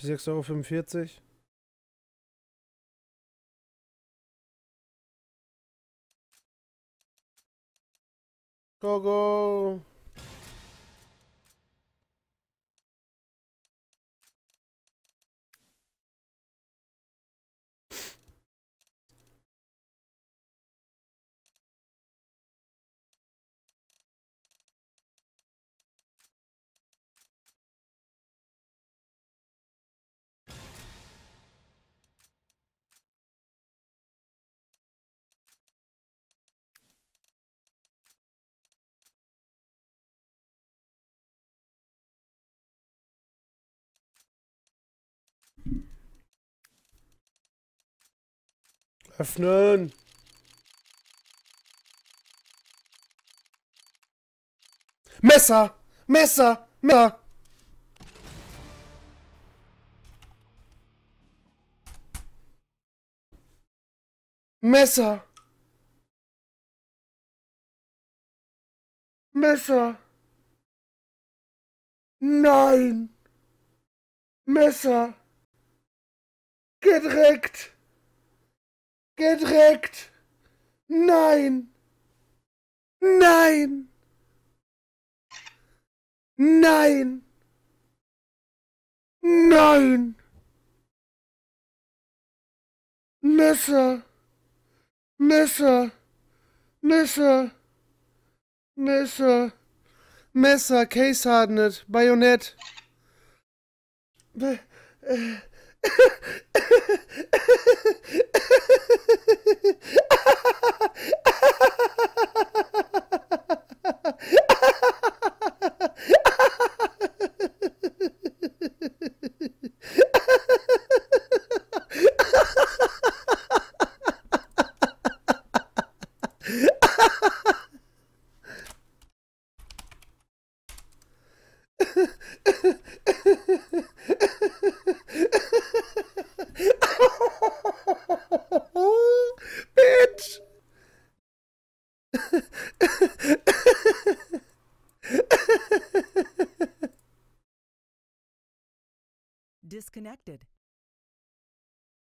Bis 6,45 Euro. Go, go! Öffnen! Messer! Messer! Messer! Messer! Messer! Nein! Messer! Gedreckt! gedreckt. Nein. Nein. Nein. Nein. Messer. Messer. Messer. Messer. Messer, Case hardened, Bajonett. Be äh. Disconnected.